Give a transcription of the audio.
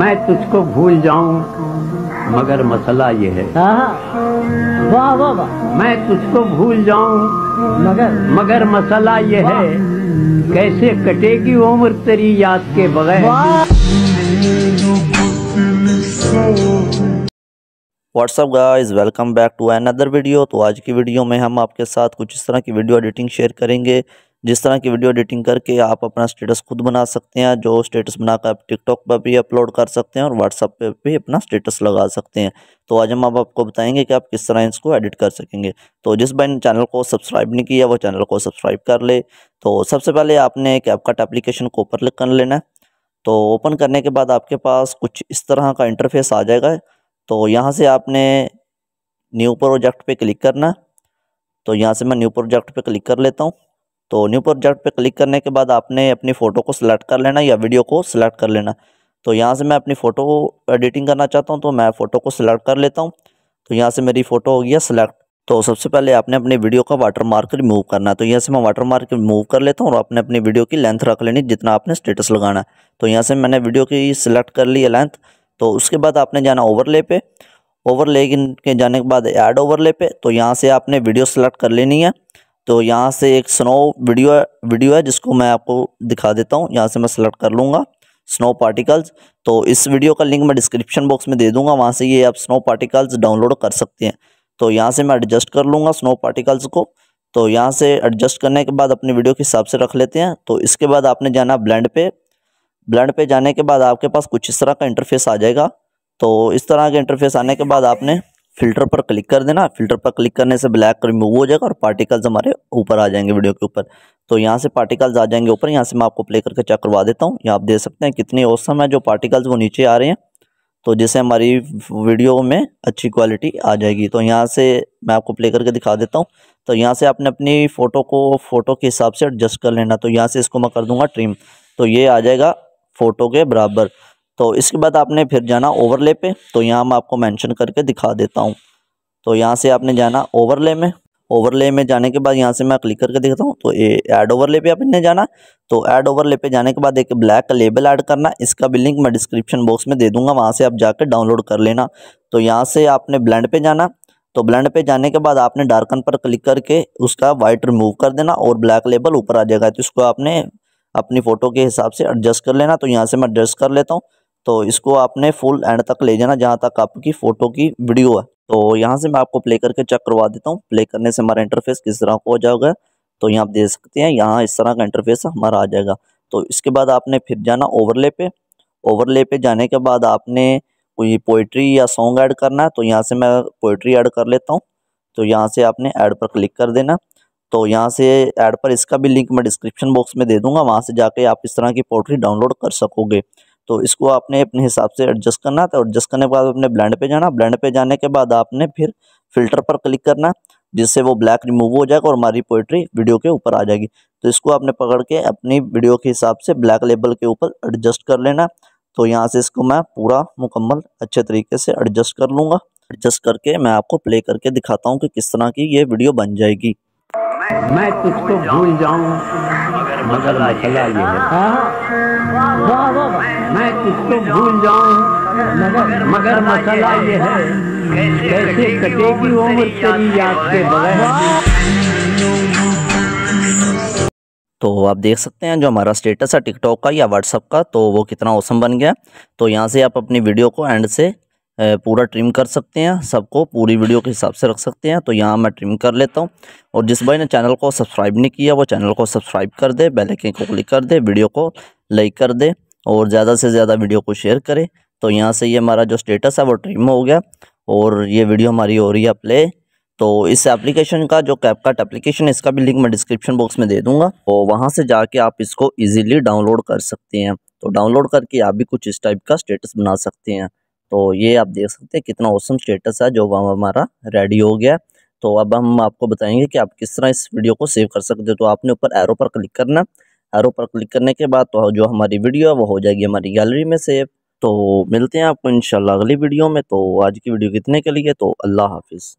मैं तुझको भूल जाऊं मगर मसला ये है हाँ, हाँ। वाह वाह वाह मैं तुझको भूल जाऊं मगर मगर मसला ये है कैसे कटेगी उम्र तेरी याद के बगैर what's up guys welcome back to another video तो आज की वीडियो में हम आपके साथ कुछ इस तरह की वीडियो एडिटिंग शेयर करेंगे जिस तरह की वीडियो एडिटिंग करके आप अपना स्टेटस खुद बना सकते हैं जो स्टेटस बनाकर आप टिकटॉक पर भी अपलोड कर सकते हैं और व्हाट्सअप पर भी अपना स्टेटस लगा सकते हैं तो आज हम आप आपको बताएंगे कि आप किस तरह इसको एडिट कर सकेंगे तो जिस भाई ने चैनल को सब्सक्राइब नहीं किया वो चैनल को सब्सक्राइब कर ले तो सबसे पहले आपने एक एप्लीकेशन को ओपन कर लेना है तो ओपन करने के बाद आपके पास कुछ इस तरह का इंटरफेस आ जाएगा तो यहाँ से आपने न्यू प्रोजेक्ट पर क्लिक करना तो यहाँ से मैं न्यू प्रोजेक्ट पर क्लिक कर लेता हूँ तो न्यू प्रोजेक्ट पे क्लिक करने के बाद आपने अपनी फ़ोटो को सिलेक्ट कर लेना या वीडियो को सिलेक्ट कर लेना तो यहाँ से मैं अपनी फ़ोटो को एडिटिंग करना चाहता हूँ तो मैं फ़ोटो को सिलेक्ट कर लेता हूँ तो यहाँ से मेरी फ़ोटो हो गया सिलेक्ट तो सबसे पहले आपने अपनी वीडियो का वाटर मार्क रिमूव करना है तो यहाँ से मैं वाटर मार्क रिमूव कर लेता हूँ और आपने अपनी वीडियो की लेंथ रख लेनी जितना आपने स्टेटस लगाना है तो यहाँ से मैंने वीडियो की सिलेक्ट कर ली है लेंथ तो उसके बाद आपने जाना ओवरले पे ओवरले के जाने के बाद ऐड ओवरले पे तो यहाँ से आपने वीडियो सेलेक्ट कर लेनी है तो यहाँ से एक स्नो वीडियो वीडियो है जिसको मैं आपको दिखा देता हूँ यहाँ से मैं सेलेक्ट कर लूँगा स्नो पार्टिकल्स तो इस वीडियो का लिंक मैं डिस्क्रिप्शन बॉक्स में दे दूँगा वहाँ से ये आप स्नो पार्टिकल्स डाउनलोड कर सकते हैं तो यहाँ से मैं एडजस्ट कर लूँगा स्नो पार्टिकल्स को तो यहाँ से एडजस्ट करने के बाद अपनी वीडियो के हिसाब से रख लेते हैं तो इसके बाद आपने जाना ब्लेंड पे ब्लेंड पे जाने के बाद आपके पास कुछ इस तरह का इंटरफेस आ जाएगा तो इस तरह के इंटरफेस आने के बाद आपने फिल्टर पर क्लिक कर देना फिल्टर पर क्लिक करने से ब्लैक रिमूव हो जाएगा और पार्टिकल्स हमारे ऊपर आ जाएंगे वीडियो के ऊपर तो यहाँ से पार्टिकल्स आ जाएंगे ऊपर यहाँ से मैं आपको प्ले करके चेक करवा देता हूँ यहाँ आप देख सकते हैं कितने औसम है जो पार्टिकल्स वो नीचे आ रहे हैं तो जिससे हमारी वीडियो में अच्छी क्वालिटी आ जाएगी तो यहाँ से मैं आपको प्ले करके दिखा देता हूँ तो यहाँ से आपने अपनी फ़ोटो को फ़ोटो के हिसाब से एडजस्ट कर लेना तो यहाँ से इसको मैं कर दूँगा ट्रिम तो ये आ जाएगा फ़ोटो के बराबर तो इसके बाद आपने फिर जाना ओवरले पे तो यहाँ मैं आपको मेंशन करके दिखा देता हूँ तो यहाँ से आपने जाना ओवरले में ओवरले में जाने के बाद यहाँ से मैं क्लिक करके देखता हूँ तो ये ऐड ओवरले पे आपने जाना तो ऐड ओवरले पे जाने के बाद एक ब्लैक लेबल ऐड करना इसका भी लिंक मैं डिस्क्रिप्शन बॉक्स में दे दूंगा वहाँ से आप जाकर डाउनलोड कर लेना तो यहाँ से आपने ब्लैंड पे जाना तो ब्लेंड पे जाने के बाद आपने डार्कन पर क्लिक करके उसका वाइट रिमूव कर देना और ब्लैक लेबल ऊपर आ जाएगा तो इसको आपने अपनी फ़ोटो के हिसाब से एडजस्ट कर लेना तो यहाँ से मैं एडजस्ट कर लेता हूँ तो इसको आपने फुल एंड तक ले जाना जहाँ तक आपकी फ़ोटो की वीडियो है तो यहाँ से मैं आपको प्ले करके चेक करवा देता हूँ प्ले करने से हमारा इंटरफेस किस तरह का हो जाएगा तो यहाँ आप देख सकते हैं यहाँ इस तरह का इंटरफेस हमारा आ जाएगा तो इसके बाद आपने फिर जाना ओवरले पे ओवरले पे जाने के बाद आपने कोई पोइट्री या सॉन्ग ऐड करना है तो यहाँ से मैं पोइट्री ऐड कर लेता हूँ तो यहाँ से आपने ऐड पर क्लिक कर देना तो यहाँ से ऐड पर इसका भी लिंक मैं डिस्क्रिप्शन बॉक्स में दे दूंगा वहाँ से जाके आप इस तरह की पोइट्री डाउनलोड कर सकोगे तो इसको आपने अपने हिसाब से एडजस्ट करना था एडजस्ट करने के बाद अपने ब्लेंड पे जाना ब्लेंड पे जाने के बाद आपने फिर फिल्टर पर क्लिक करना जिससे वो ब्लैक रिमूव हो जाएगा और हमारी पोइट्री वीडियो के ऊपर आ जाएगी तो इसको आपने पकड़ के अपनी वीडियो के हिसाब से ब्लैक लेबल के ऊपर एडजस्ट कर लेना तो यहाँ से इसको मैं पूरा मुकम्मल अच्छे तरीके से एडजस्ट कर लूँगा एडजस्ट करके मैं आपको प्ले करके दिखाता हूँ कि किस तरह की ये वीडियो बन जाएगी मैं तुझको भूल जाऊँ मगर मसला ये है हाँ, हाँ, वाह वाह मैं किसको भूल जाऊं मगर मसला ये है कैसे कटेगी उम्र तेरी याद के बगैर तो आप देख सकते हैं जो हमारा स्टेटस है टिकटॉक का या व्हाट्सअप का तो वो कितना औसम बन गया तो यहाँ से आप अपनी वीडियो को एंड से पूरा ट्रिम कर सकते हैं सबको पूरी वीडियो के हिसाब से रख सकते हैं तो यहाँ मैं ट्रिम कर लेता हूँ और जिस भाई ने चैनल को सब्सक्राइब नहीं किया वो चैनल को सब्सक्राइब कर दे आइकन को क्लिक कर दे वीडियो को लाइक कर दे और ज़्यादा से ज़्यादा वीडियो को शेयर करें तो यहाँ से ये हमारा जो स्टेटस है वो ट्रिम हो गया और ये वीडियो हमारी हो रही है प्ले तो इस एप्लीकेशन का जो कैपकाट एप्लीकेशन है इसका भी लिंक मैं डिस्क्रिप्शन बॉक्स में दे दूंगा और वहाँ से जाके आप इसको इजीली डाउनलोड कर सकते हैं तो डाउनलोड करके आप भी कुछ इस टाइप का स्टेटस बना सकते हैं तो ये आप देख सकते हैं कितना औसम स्टेटस है जो हमारा रेडी हो गया तो अब हम आपको बताएंगे कि आप किस तरह इस वीडियो को सेव कर सकते हो तो आपने ऊपर एरो पर क्लिक करना एरो पर क्लिक करने के बाद तो जो हमारी वीडियो है वो हो जाएगी हमारी गैलरी में सेव तो मिलते हैं आपको इंशाल्लाह अगली वीडियो में तो आज की वीडियो कितने के लिए तो अल्लाह हाफिज़